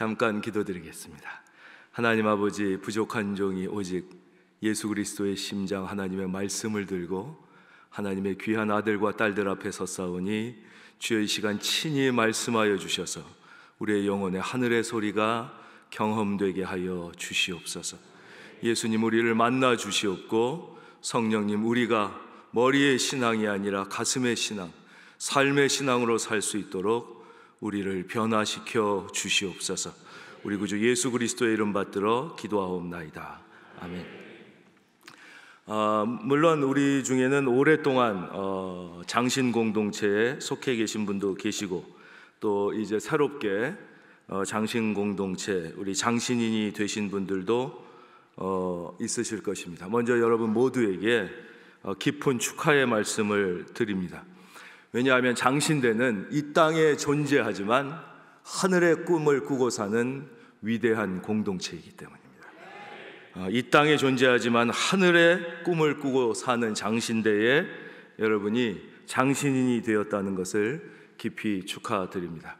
잠깐 기도드리겠습니다. 하나님 아버지 부족한 종이 오직 예수 그리스도의 심장 하나님의 말씀을 들고 하나님의 귀한 아들과 딸들 앞에 섰사오니 주의 시간 친히 말씀하여 주셔서 우리의 영혼의 하늘의 소리가 경험되게 하여 주시옵소서. 예수님 우리를 만나 주시옵고 성령님 우리가 머리의 신앙이 아니라 가슴의 신앙, 삶의 신앙으로 살 수 있도록 우리를 변화시켜 주시옵소서. 우리 구주 예수 그리스도의 이름 받들어 기도하옵나이다. 아멘. 어, 물론 우리 중에는 오랫동안 어, 장신 공동체에 속해 계신 분도 계시고 또 이제 새롭게 어, 장신 공동체 우리 장신인이 되신 분들도 어, 있으실 것입니다. 먼저 여러분 모두에게 어, 깊은 축하의 말씀을 드립니다. 왜냐하면 장신대는 이 땅에 존재하지만 하늘의 꿈을 꾸고 사는 위대한 공동체이기 때문입니다. 아, 이 땅에 존재하지만 하늘의 꿈을 꾸고 사는 장신대에 여러분이 장신인이 되었다는 것을 깊이 축하드립니다.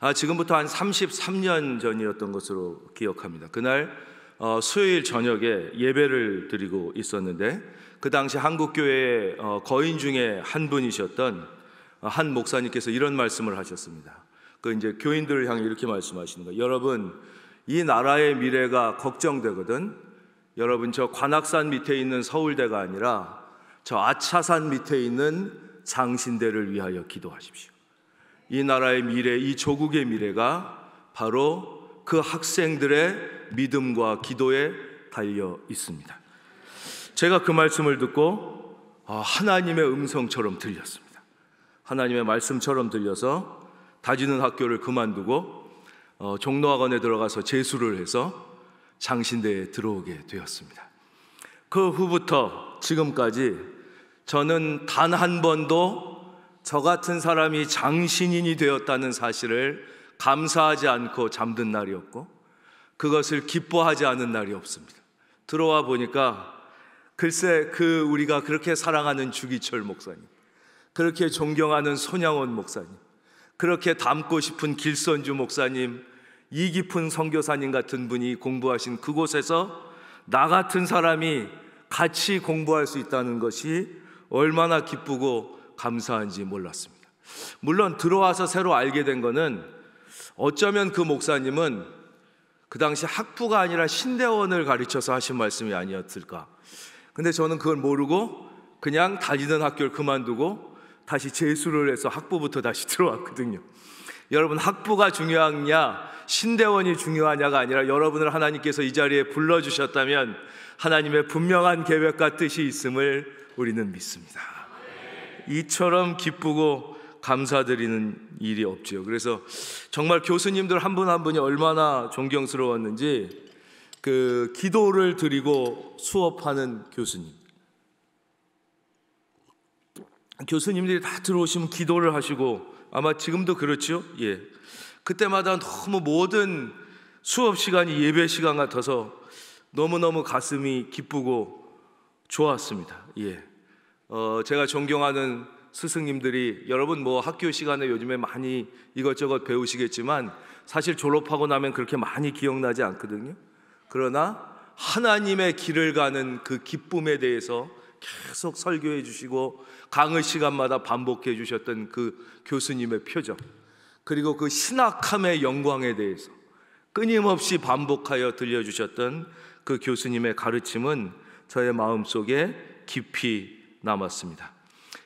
아, 지금부터 한 33년 전이었던 것으로 기억합니다. 그날 어, 수요일 저녁에 예배를 드리고 있었는데 그 당시 한국교회의 어, 거인 중에 한 분이셨던 한 목사님께서 이런 말씀을 하셨습니다. 그 이제 교인들을 향해 이렇게 말씀하시는 거예요. 여러분, 이 나라의 미래가 걱정되거든. 여러분 저 관악산 밑에 있는 서울대가 아니라 저 아차산 밑에 있는 장신대를 위하여 기도하십시오. 이 나라의 미래, 이 조국의 미래가 바로 그 학생들의 믿음과 기도에 달려 있습니다. 제가 그 말씀을 듣고 아, 하나님의 음성처럼 들렸습니다. 하나님의 말씀처럼 들려서 다지는 학교를 그만두고 어, 종로학원에 들어가서 재수를 해서 장신대에 들어오게 되었습니다. 그 후부터 지금까지 저는 단 한 번도 저 같은 사람이 장신인이 되었다는 사실을 감사하지 않고 잠든 날이 없고 그것을 기뻐하지 않은 날이 없습니다. 들어와 보니까 글쎄 그 우리가 그렇게 사랑하는 주기철 목사님 그렇게 존경하는 손양원 목사님, 그렇게 닮고 싶은 길선주 목사님, 이 깊은 선교사님 같은 분이 공부하신 그곳에서 나 같은 사람이 같이 공부할 수 있다는 것이 얼마나 기쁘고 감사한지 몰랐습니다. 물론 들어와서 새로 알게 된 것은 어쩌면 그 목사님은 그 당시 학부가 아니라 신대원을 가르쳐서 하신 말씀이 아니었을까. 근데 저는 그걸 모르고 그냥 다니던 학교를 그만두고 다시 재수를 해서 학부부터 다시 들어왔거든요. 여러분 학부가 중요하냐 신대원이 중요하냐가 아니라 여러분을 하나님께서 이 자리에 불러 주셨다면 하나님의 분명한 계획과 뜻이 있음을 우리는 믿습니다. 이처럼 기쁘고 감사드리는 일이 없지요. 그래서 정말 교수님들 한 분한 한 분이 얼마나 존경스러웠는지 그 기도를 드리고 수업하는 교수님 교수님들이 다 들어오시면 기도를 하시고 아마 지금도 그렇죠? 예. 그때마다 너무 모든 수업 시간이 예배 시간 같아서 너무너무 가슴이 기쁘고 좋았습니다. 예. 어, 제가 존경하는 스승님들이 여러분 뭐 학교 시간에 요즘에 많이 이것저것 배우시겠지만 사실 졸업하고 나면 그렇게 많이 기억나지 않거든요. 그러나 하나님의 길을 가는 그 기쁨에 대해서 계속 설교해 주시고 강의 시간마다 반복해 주셨던 그 교수님의 표정 그리고 그 신학함의 영광에 대해서 끊임없이 반복하여 들려주셨던 그 교수님의 가르침은 저의 마음속에 깊이 남았습니다.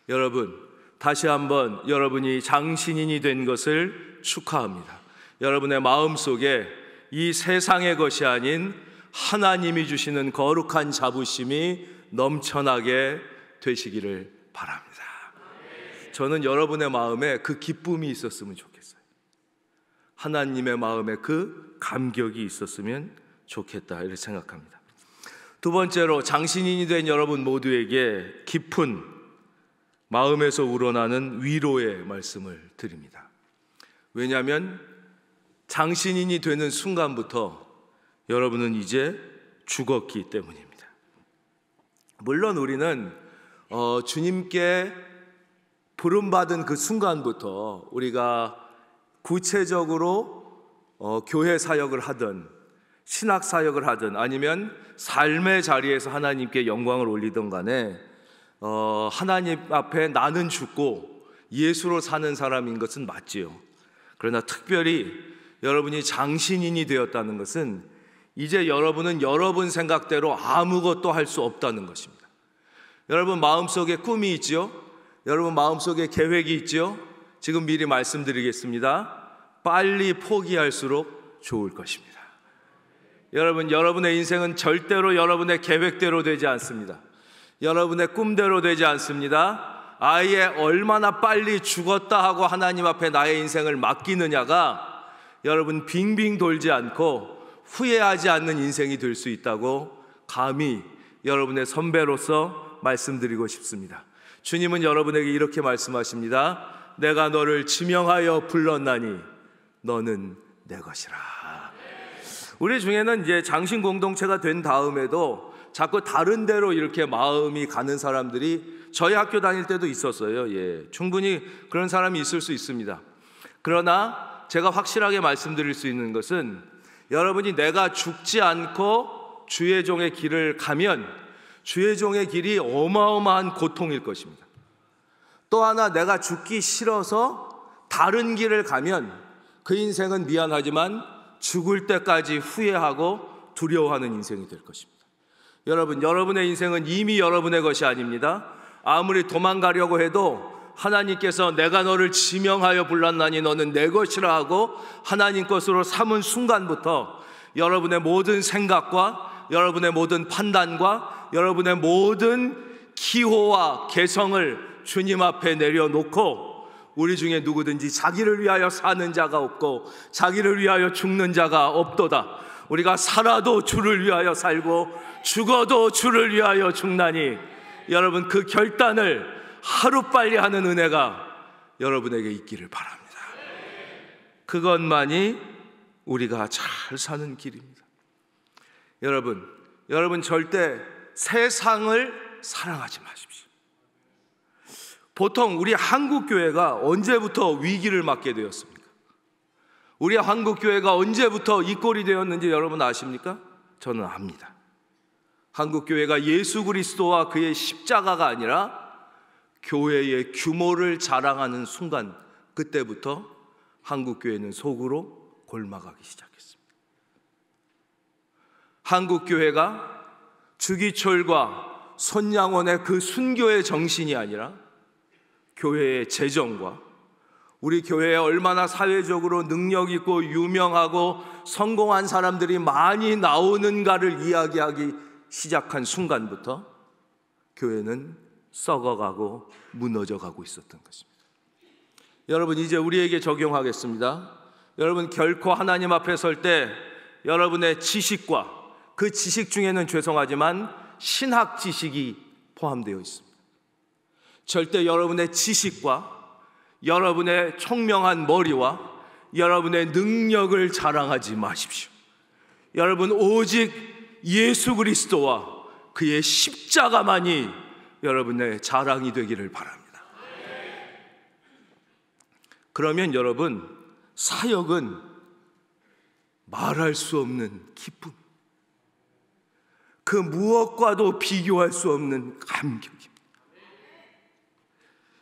여러분, 다시 한번 여러분이 장신인이 된 것을 축하합니다. 여러분의 마음속에 이 세상의 것이 아닌 하나님이 주시는 거룩한 자부심이 넘쳐나게 되시기를 바랍니다. 저는 여러분의 마음에 그 기쁨이 있었으면 좋겠어요. 하나님의 마음에 그 감격이 있었으면 좋겠다. 이렇게 생각합니다. 두 번째로 장신인이 된 여러분 모두에게 깊은 마음에서 우러나는 위로의 말씀을 드립니다. 왜냐하면 장신인이 되는 순간부터 여러분은 이제 죽었기 때문입니다. 물론 우리는 어, 주님께 부름받은 그 순간부터 우리가 구체적으로 어, 교회 사역을 하든 신학 사역을 하든 아니면 삶의 자리에서 하나님께 영광을 올리던 간에 어, 하나님 앞에 나는 죽고 예수로 사는 사람인 것은 맞지요. 그러나 특별히 여러분이 장신인이 되었다는 것은 이제 여러분은 여러분 생각대로 아무것도 할 수 없다는 것입니다. 여러분 마음속에 꿈이 있지요? 여러분 마음속에 계획이 있지요? 지금 미리 말씀드리겠습니다. 빨리 포기할수록 좋을 것입니다. 여러분, 여러분의 인생은 절대로 여러분의 계획대로 되지 않습니다. 여러분의 꿈대로 되지 않습니다. 아예 얼마나 빨리 죽었다 하고 하나님 앞에 나의 인생을 맡기느냐가 여러분 빙빙 돌지 않고 후회하지 않는 인생이 될 수 있다고 감히 여러분의 선배로서 말씀드리고 싶습니다. 주님은 여러분에게 이렇게 말씀하십니다. 내가 너를 지명하여 불렀나니 너는 내 것이라. 우리 중에는 이제 장신 공동체가 된 다음에도 자꾸 다른 데로 이렇게 마음이 가는 사람들이 저희 학교 다닐 때도 있었어요. 예. 충분히 그런 사람이 있을 수 있습니다. 그러나 제가 확실하게 말씀드릴 수 있는 것은 여러분이 내가 죽지 않고 주의 종의 길을 가면 주의 종의 길이 어마어마한 고통일 것입니다. 또 하나 내가 죽기 싫어서 다른 길을 가면 그 인생은 미안하지만 죽을 때까지 후회하고 두려워하는 인생이 될 것입니다. 여러분, 여러분의 인생은 이미 여러분의 것이 아닙니다. 아무리 도망가려고 해도 하나님께서 내가 너를 지명하여 불렀나니 너는 내 것이라 하고 하나님 것으로 삼은 순간부터 여러분의 모든 생각과 여러분의 모든 판단과 여러분의 모든 기호와 개성을 주님 앞에 내려놓고 우리 중에 누구든지 자기를 위하여 사는 자가 없고 자기를 위하여 죽는 자가 없도다. 우리가 살아도 주를 위하여 살고 죽어도 주를 위하여 죽나니 여러분 그 결단을 하루빨리 하는 은혜가 여러분에게 있기를 바랍니다. 그것만이 우리가 잘 사는 길입니다. 여러분, 여러분 절대 세상을 사랑하지 마십시오. 보통 우리 한국 교회가 언제부터 위기를 맞게 되었습니까? 우리 한국 교회가 언제부터 이 꼴이 되었는지 여러분 아십니까? 저는 압니다. 한국 교회가 예수 그리스도와 그의 십자가가 아니라 교회의 규모를 자랑하는 순간 그때부터 한국 교회는 속으로 골마가기 시작했습니다. 한국 교회가 주기철과 손양원의 그 순교의 정신이 아니라 교회의 재정과 우리 교회에 얼마나 사회적으로 능력 있고 유명하고 성공한 사람들이 많이 나오는가를 이야기하기 시작한 순간부터 교회는 썩어가고 무너져가고 있었던 것입니다. 여러분 이제 우리에게 적용하겠습니다. 여러분 결코 하나님 앞에 설 때 여러분의 지식과 그 지식 중에는 죄송하지만 신학 지식이 포함되어 있습니다. 절대 여러분의 지식과 여러분의 총명한 머리와 여러분의 능력을 자랑하지 마십시오. 여러분 오직 예수 그리스도와 그의 십자가만이 여러분의 자랑이 되기를 바랍니다. 그러면 여러분, 사역은 말할 수 없는 기쁨, 그 무엇과도 비교할 수 없는 감격입니다.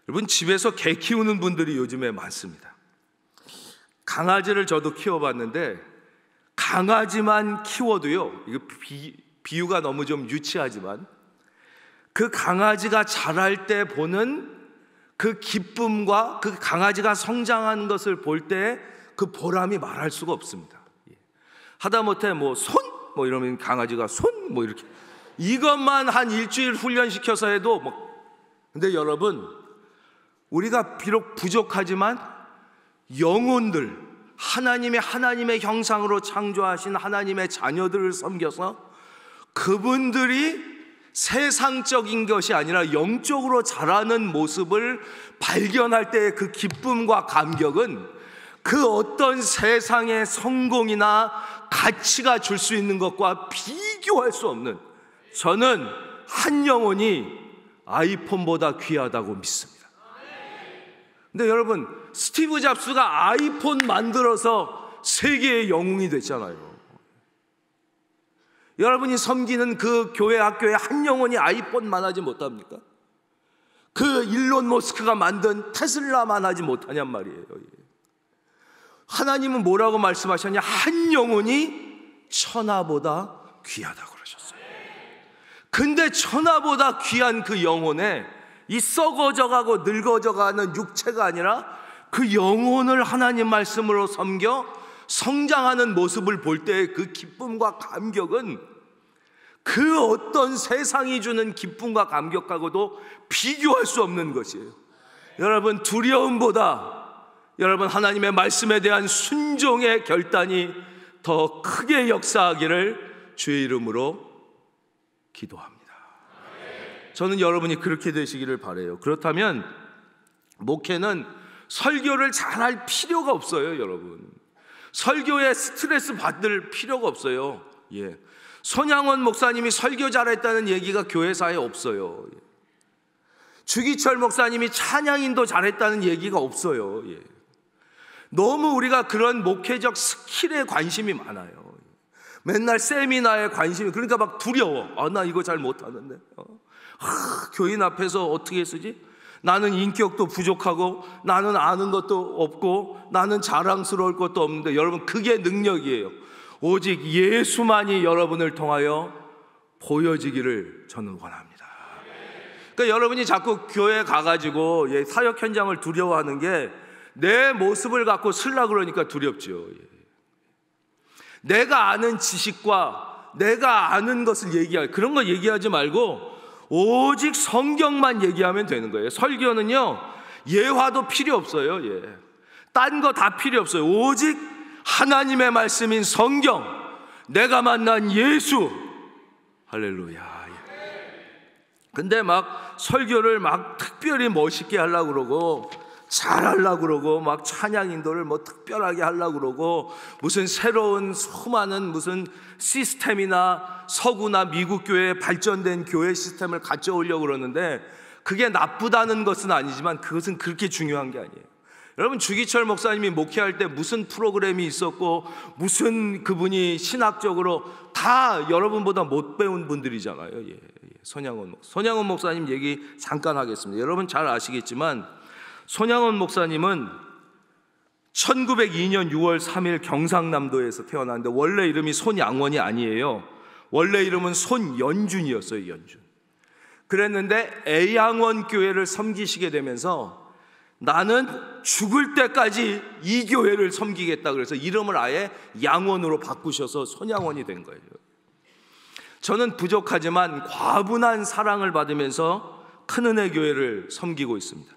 여러분, 집에서 개 키우는 분들이 요즘에 많습니다. 강아지를 저도 키워봤는데, 강아지만 키워도요, 이거 비, 비유가 너무 좀 유치하지만, 그 강아지가 자랄 때 보는 그 기쁨과 그 강아지가 성장하는 것을 볼 때 그 보람이 말할 수가 없습니다. 예. 하다못해 뭐 손? 뭐 이러면 강아지가 손? 뭐 이렇게. 이것만 한 일주일 훈련시켜서 해도 뭐. 근데 여러분, 우리가 비록 부족하지만 영혼들, 하나님의 하나님의 형상으로 창조하신 하나님의 자녀들을 섬겨서 그분들이 세상적인 것이 아니라 영적으로 자라는 모습을 발견할 때의 그 기쁨과 감격은 그 어떤 세상의 성공이나 가치가 줄 수 있는 것과 비교할 수 없는 저는 한 영혼이 아이폰보다 귀하다고 믿습니다. 근데 여러분, 스티브 잡스가 아이폰 만들어서 세계의 영웅이 됐잖아요. 여러분이 섬기는 그 교회 학교에 한 영혼이 아이폰만 하지 못합니까? 그 일론 모스크가 만든 테슬라만 하지 못하냔 말이에요. 하나님은 뭐라고 말씀하셨냐? 한 영혼이 천하보다 귀하다고 그러셨어요. 근데 천하보다 귀한 그 영혼에 이 썩어져가고 늙어져가는 육체가 아니라 그 영혼을 하나님 말씀으로 섬겨 성장하는 모습을 볼 때 그 기쁨과 감격은 그 어떤 세상이 주는 기쁨과 감격하고도 비교할 수 없는 것이에요. 여러분 두려움보다 여러분 하나님의 말씀에 대한 순종의 결단이 더 크게 역사하기를 주의 이름으로 기도합니다. 저는 여러분이 그렇게 되시기를 바래요. 그렇다면 목회는 설교를 잘할 필요가 없어요, 여러분. 설교에 스트레스 받을 필요가 없어요. 예. 손양원 목사님이 설교 잘했다는 얘기가 교회사에 없어요. 예. 주기철 목사님이 찬양인도 잘했다는 얘기가 없어요. 예. 너무 우리가 그런 목회적 스킬에 관심이 많아요. 맨날 세미나에 관심이 그러니까 막 두려워. 아나 이거 잘 못하는데. 어. 아, 교인 앞에서 어떻게 쓰지? 나는 인격도 부족하고 나는 아는 것도 없고 나는 자랑스러울 것도 없는데 여러분 그게 능력이에요. 오직 예수만이 여러분을 통하여 보여지기를 저는 원합니다. 그러니까 여러분이 자꾸 교회 가가지고 예, 사역 현장을 두려워하는 게 내 모습을 갖고 슬라 그러니까 두렵죠. 예. 내가 아는 지식과 내가 아는 것을 얘기할 그런 거 얘기하지 말고 오직 성경만 얘기하면 되는 거예요. 설교는요, 예화도 필요 없어요. 예. 딴 거 다 필요 없어요. 오직 하나님의 말씀인 성경, 내가 만난 예수. 할렐루야. 예. 근데 막 설교를 막 특별히 멋있게 하려고 그러고 잘하려 그러고 막 찬양 인도를 뭐 특별하게 하려 그러고 무슨 새로운 수많은 무슨 시스템이나 서구나 미국 교회 발전된 교회 시스템을 가져오려 고 그러는데 그게 나쁘다는 것은 아니지만 그것은 그렇게 중요한 게 아니에요. 여러분 주기철 목사님이 목회할 때 무슨 프로그램이 있었고 무슨 그분이 신학적으로 다 여러분보다 못 배운 분들이잖아요. 예, 예. 손양원 목 손양원 목사님 얘기 잠깐 하겠습니다. 여러분 잘 아시겠지만 손양원 목사님은 1902년 6월 3일 경상남도에서 태어났는데 원래 이름이 손양원이 아니에요. 원래 이름은 손연준이었어요, 연준. 그랬는데 애양원 교회를 섬기시게 되면서 나는 죽을 때까지 이 교회를 섬기겠다 그래서 이름을 아예 양원으로 바꾸셔서 손양원이 된 거예요. 저는 부족하지만 과분한 사랑을 받으면서 큰은혜 교회를 섬기고 있습니다.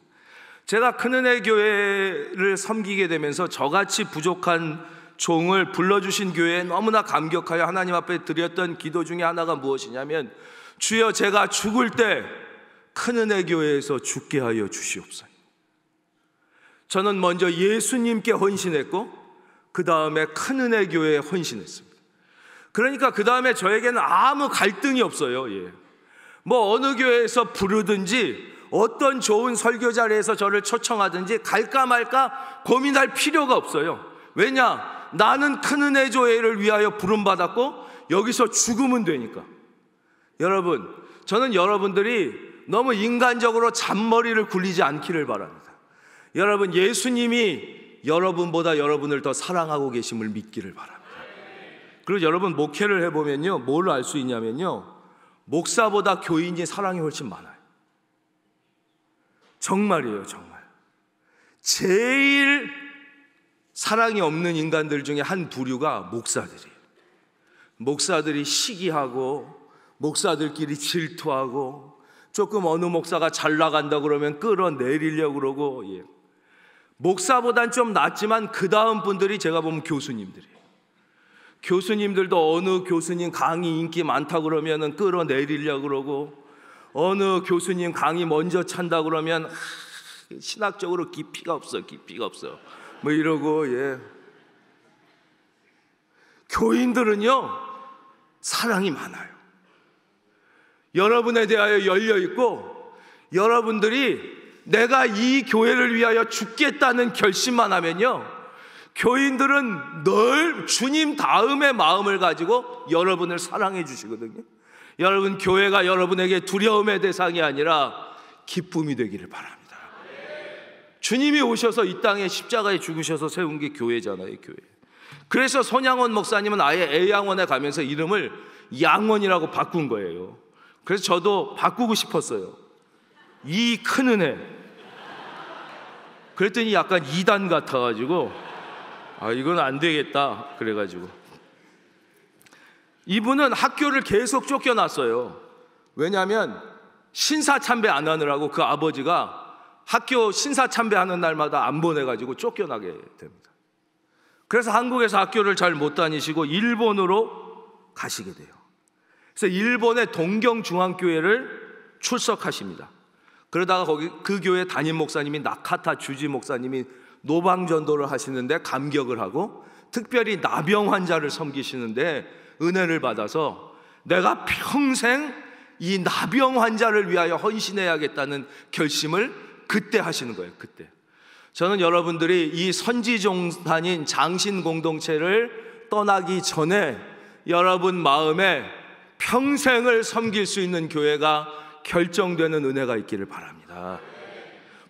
제가 큰은혜 교회를 섬기게 되면서 저같이 부족한 종을 불러주신 교회에 너무나 감격하여 하나님 앞에 드렸던 기도 중에 하나가 무엇이냐면 주여 제가 죽을 때 큰은혜 교회에서 죽게 하여 주시옵소서. 저는 먼저 예수님께 헌신했고 그 다음에 큰은혜 교회에 헌신했습니다. 그러니까 그 다음에 저에게는 아무 갈등이 없어요. 예. 뭐 어느 교회에서 부르든지 어떤 좋은 설교 자리에서 저를 초청하든지 갈까 말까 고민할 필요가 없어요. 왜냐? 나는 큰 은혜 조회를 위하여 부름받았고 여기서 죽으면 되니까. 여러분, 저는 여러분들이 너무 인간적으로 잔머리를 굴리지 않기를 바랍니다. 여러분, 예수님이 여러분보다 여러분을 더 사랑하고 계심을 믿기를 바랍니다. 그리고 여러분 목회를 해보면요, 뭘 알 수 있냐면요, 목사보다 교인이 사랑이 훨씬 많아요. 정말이에요, 정말. 제일 사랑이 없는 인간들 중에 한 부류가 목사들이. 에요 목사들이 시기하고, 목사들끼리 질투하고, 조금 어느 목사가 잘 나간다 그러면 끌어내리려고 그러고, 예. 목사보단 좀 낫지만 그 다음 분들이 제가 보면 교수님들이에요. 교수님들도 어느 교수님 강의 인기 많다 그러면 끌어내리려고 그러고, 어느 교수님 강의 먼저 찬다 그러면 신학적으로 깊이가 없어, 깊이가 없어. 뭐 이러고 예. 교인들은요 사랑이 많아요. 여러분에 대하여 열려 있고 여러분들이 내가 이 교회를 위하여 죽겠다는 결심만 하면요. 교인들은 늘 주님 다음의 마음을 가지고 여러분을 사랑해 주시거든요. 여러분 교회가 여러분에게 두려움의 대상이 아니라 기쁨이 되기를 바랍니다. 주님이 오셔서 이 땅에 십자가에 죽으셔서 세운 게 교회잖아요, 교회. 그래서 손양원 목사님은 아예 애양원에 가면서 이름을 양원이라고 바꾼 거예요. 그래서 저도 바꾸고 싶었어요. 이 큰 은혜. 그랬더니 약간 이단 같아가지고, 아, 이건 안 되겠다. 그래가지고. 이분은 학교를 계속 쫓겨났어요. 왜냐하면 신사 참배 안 하느라고 그 아버지가 학교 신사 참배하는 날마다 안 보내가지고 쫓겨나게 됩니다. 그래서 한국에서 학교를 잘 못 다니시고 일본으로 가시게 돼요. 그래서 일본의 동경중앙교회를 출석하십니다. 그러다가 거기 그 교회 담임 목사님이 나카타 주지 목사님이 노방 전도를 하시는데 감격을 하고 특별히 나병 환자를 섬기시는데 은혜를 받아서 내가 평생 이 나병 환자를 위하여 헌신해야겠다는 결심을 그때 하시는 거예요. 그때. 저는 여러분들이 이 선지종단인 장신 공동체를 떠나기 전에 여러분 마음에 평생을 섬길 수 있는 교회가 결정되는 은혜가 있기를 바랍니다.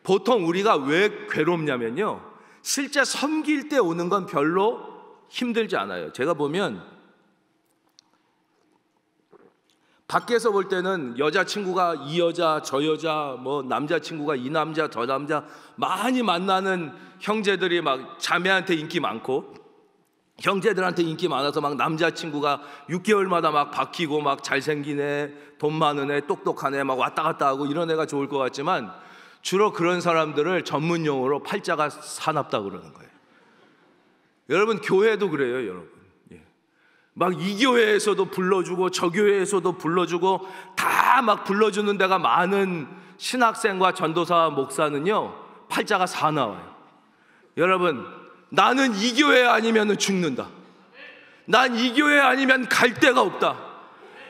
보통 우리가 왜 괴롭냐면요. 실제 섬길 때 오는 건 별로 힘들지 않아요. 제가 보면 밖에서 볼 때는 여자친구가 이 여자, 저 여자, 뭐 남자친구가 이 남자, 저 남자 많이 만나는 형제들이 막 자매한테 인기 많고 형제들한테 인기 많아서 막 남자친구가 6개월마다 막 바뀌고 막 잘생긴 애, 돈 많은 애, 똑똑한 애막 왔다 갔다 하고 이런 애가 좋을 것 같지만 주로 그런 사람들을 전문 용어로 팔자가 사납다 그러는 거예요. 여러분 교회도 그래요, 여러분. 막이 교회에서도 불러주고 저 교회에서도 불러주고 다 막 불러주는 데가 많은 신학생과 전도사 목사는요 팔자가 사 나와요. 여러분 나는 이 교회 아니면 죽는다. 난 이 교회 아니면 갈 데가 없다.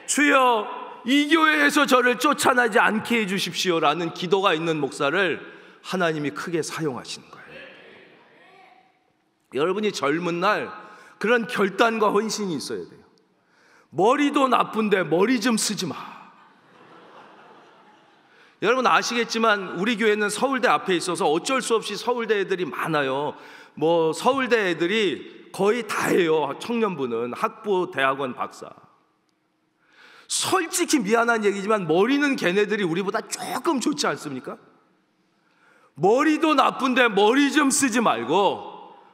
주여 이 교회에서 저를 쫓아나지 않게 해주십시오라는 기도가 있는 목사를 하나님이 크게 사용하시는 거예요. 여러분이 젊은 날 그런 결단과 헌신이 있어야 돼요. 머리도 나쁜데 머리 좀 쓰지 마. 여러분 아시겠지만 우리 교회는 서울대 앞에 있어서 어쩔 수 없이 서울대 애들이 많아요. 뭐 서울대 애들이 거의 다예요. 청년부는 학부, 대학원, 박사. 솔직히 미안한 얘기지만 머리는 걔네들이 우리보다 조금 좋지 않습니까? 머리도 나쁜데 머리 좀 쓰지 말고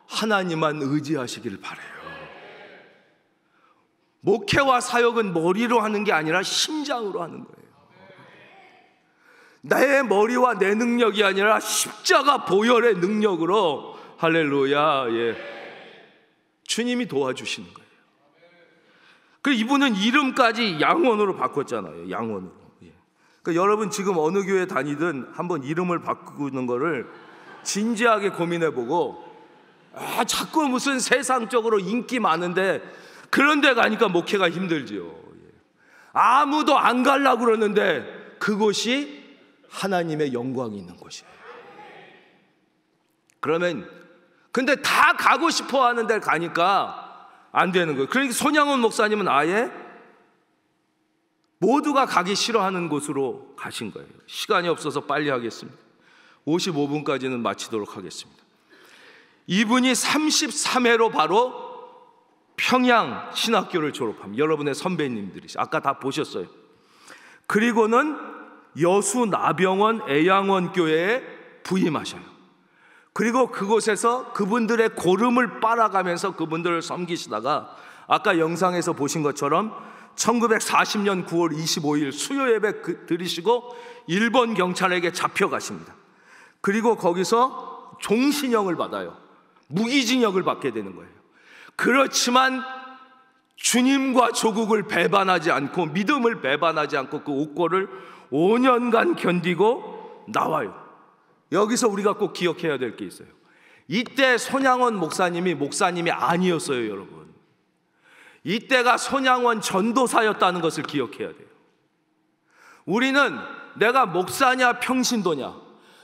하나님만 의지하시길 바래요. 목회와 사역은 머리로 하는 게 아니라 심장으로 하는 거예요. 나의 머리와 내 능력이 아니라 십자가 보혈의 능력으로 할렐루야. 예. 주님이 도와주시는 거예요. 그 이분은 이름까지 양원으로 바꿨잖아요. 양원으로. 예. 그 여러분 지금 어느 교회 다니든 한번 이름을 바꾸는 거를 진지하게 고민해 보고 아 자꾸 무슨 세상적으로 인기 많은데 그런 데 가니까 목회가 힘들지요. 예. 아무도 안 가려고 그러는데 그곳이 하나님의 영광이 있는 곳이에요. 그러면 근데 다 가고 싶어 하는데 가니까 안 되는 거예요. 그러니까 손양원 목사님은 아예 모두가 가기 싫어하는 곳으로 가신 거예요. 시간이 없어서 빨리 하겠습니다. 55분까지는 마치도록 하겠습니다. 이분이 33회로 바로 평양 신학교를 졸업함. 여러분의 선배님들이 시 아까 다 보셨어요. 그리고는 여수 나병원 애양원 교회에 부임하셔요. 그리고 그곳에서 그분들의 고름을 빨아가면서 그분들을 섬기시다가 아까 영상에서 보신 것처럼 1940년 9월 25일 수요 예배 그 드리시고 일본 경찰에게 잡혀가십니다. 그리고 거기서 종신형을 받아요. 무기징역을 받게 되는 거예요. 그렇지만 주님과 조국을 배반하지 않고 믿음을 배반하지 않고 그 옥고를 5년간 견디고 나와요. 여기서 우리가 꼭 기억해야 될 게 있어요. 이때 손양원 목사님이 목사님이 아니었어요, 여러분. 이때가 손양원 전도사였다는 것을 기억해야 돼요. 우리는 내가 목사냐 평신도냐,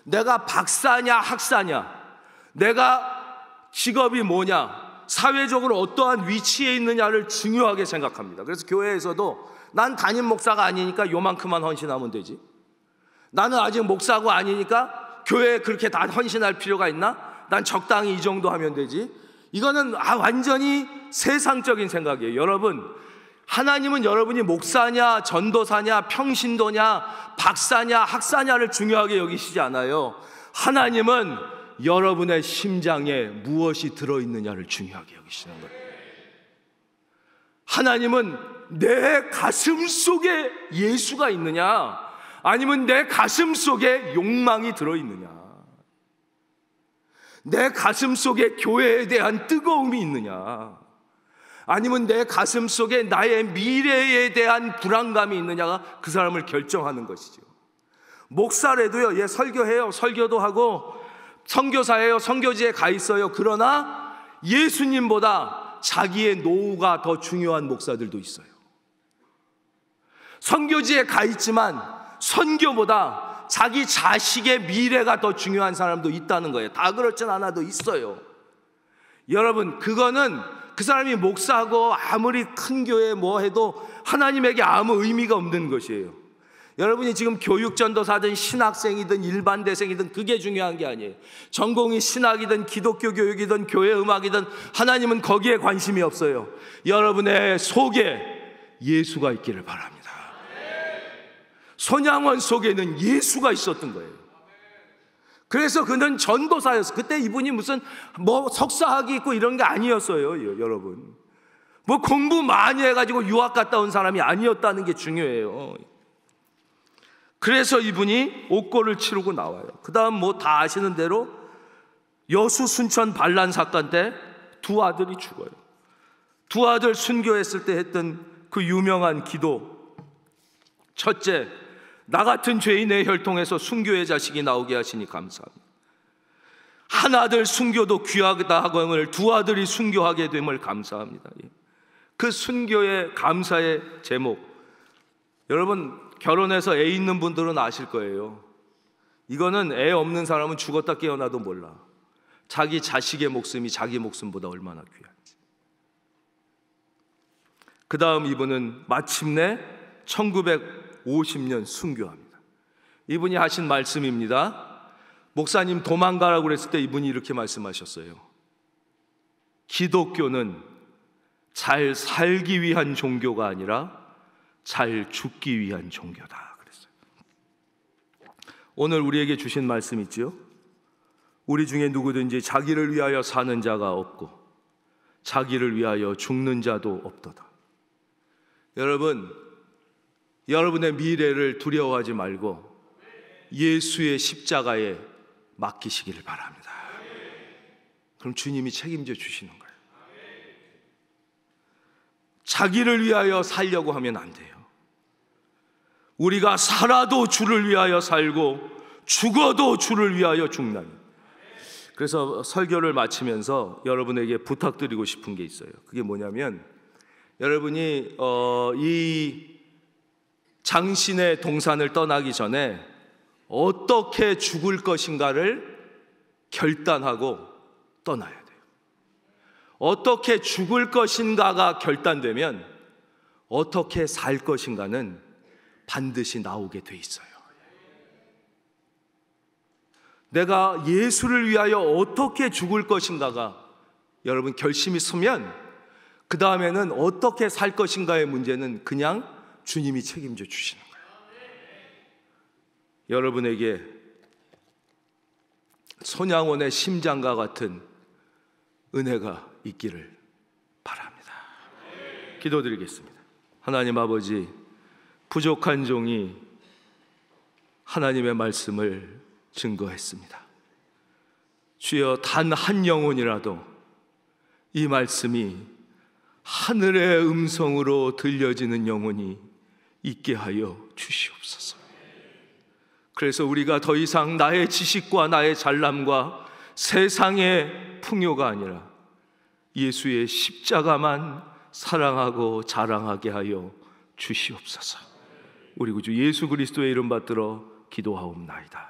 내가 박사냐 학사냐, 내가 직업이 뭐냐, 사회적으로 어떠한 위치에 있느냐를 중요하게 생각합니다. 그래서 교회에서도 난 담임 목사가 아니니까 요만큼만 헌신하면 되지. 나는 아직 목사고 아니니까 교회에 그렇게 다 헌신할 필요가 있나? 난 적당히 이 정도 하면 되지. 이거는 아 완전히 세상적인 생각이에요. 여러분, 하나님은 여러분이 목사냐, 전도사냐, 평신도냐, 박사냐, 학사냐를 중요하게 여기시지 않아요. 하나님은 여러분의 심장에 무엇이 들어있느냐를 중요하게 여기시는 거예요. 하나님은 내 가슴 속에 예수가 있느냐, 아니면 내 가슴 속에 욕망이 들어있느냐, 내 가슴 속에 교회에 대한 뜨거움이 있느냐, 아니면 내 가슴 속에 나의 미래에 대한 불안감이 있느냐가 그 사람을 결정하는 것이죠. 목사래도요, 예, 설교해요. 설교도 하고, 선교사예요. 선교지에 가 있어요. 그러나 예수님보다 자기의 노후가 더 중요한 목사들도 있어요. 선교지에 가 있지만 선교보다 자기 자식의 미래가 더 중요한 사람도 있다는 거예요. 다 그렇진 않아도 있어요. 여러분, 그거는 그 사람이 목사하고 아무리 큰 교회 뭐 해도 하나님에게 아무 의미가 없는 것이에요. 여러분이 지금 교육 전도사든 신학생이든 일반 대생이든 그게 중요한 게 아니에요. 전공이 신학이든 기독교 교육이든 교회 음악이든 하나님은 거기에 관심이 없어요. 여러분의 속에 예수가 있기를 바랍니다. 손양원 속에는 예수가 있었던 거예요. 그래서 그는 전도사였어 그때 이분이 무슨 뭐 석사학위 있고 이런 게 아니었어요, 여러분. 뭐 공부 많이 해가지고 유학 갔다 온 사람이 아니었다는 게 중요해요. 그래서 이분이 옥골을 치르고 나와요. 그 다음 뭐 다 아시는 대로 여수 순천 반란 사건 때 두 아들이 죽어요. 두 아들 순교했을 때 했던 그 유명한 기도. 첫째, 나 같은 죄인의 혈통에서 순교의 자식이 나오게 하시니 감사합니다. 한 아들 순교도 귀하다 하건을 두 아들이 순교하게 됨을 감사합니다. 예. 그 순교의 감사의 제목. 여러분, 결혼해서 애 있는 분들은 아실 거예요. 이거는 애 없는 사람은 죽었다 깨어나도 몰라. 자기 자식의 목숨이 자기 목숨보다 얼마나 귀한지. 그 다음 이분은 마침내 1950년 순교합니다. 이분이 하신 말씀입니다. 목사님 도망가라고 그랬을 때 이분이 이렇게 말씀하셨어요. 기독교는 잘 살기 위한 종교가 아니라 잘 죽기 위한 종교다 그랬어요. 오늘 우리에게 주신 말씀 있지 우리 중에 누구든지 자기를 위하여 사는 자가 없고 자기를 위하여 죽는 자도 없도다. 여러분, 여러분의 미래를 두려워하지 말고 예수의 십자가에 맡기시기를 바랍니다. 그럼 주님이 책임져 주시는 거예요. 자기를 위하여 살려고 하면 안 돼요. 우리가 살아도 주를 위하여 살고 죽어도 주를 위하여 죽는니 그래서 설교를 마치면서 여러분에게 부탁드리고 싶은 게 있어요. 그게 뭐냐면 여러분이 어, 이 장신의 동산을 떠나기 전에 어떻게 죽을 것인가를 결단하고 떠나야 돼요. 어떻게 죽을 것인가가 결단되면 어떻게 살 것인가는 반드시 나오게 돼 있어요. 내가 예수를 위하여 어떻게 죽을 것인가가 여러분 결심이 서면 그 다음에는 어떻게 살 것인가의 문제는 그냥 주님이 책임져 주시는 거예요. 여러분에게 소양원의 심장과 같은 은혜가 있기를 바랍니다. 기도드리겠습니다. 하나님 아버지 부족한 종이 하나님의 말씀을 증거했습니다. 주여 단 한 영혼이라도 이 말씀이 하늘의 음성으로 들려지는 영혼이 있게 하여 주시옵소서. 그래서 우리가 더 이상 나의 지식과 나의 잘남과 세상의 풍요가 아니라 예수의 십자가만 사랑하고 자랑하게 하여 주시옵소서. 우리 구주 예수 그리스도의 이름 받들어 기도하옵나이다.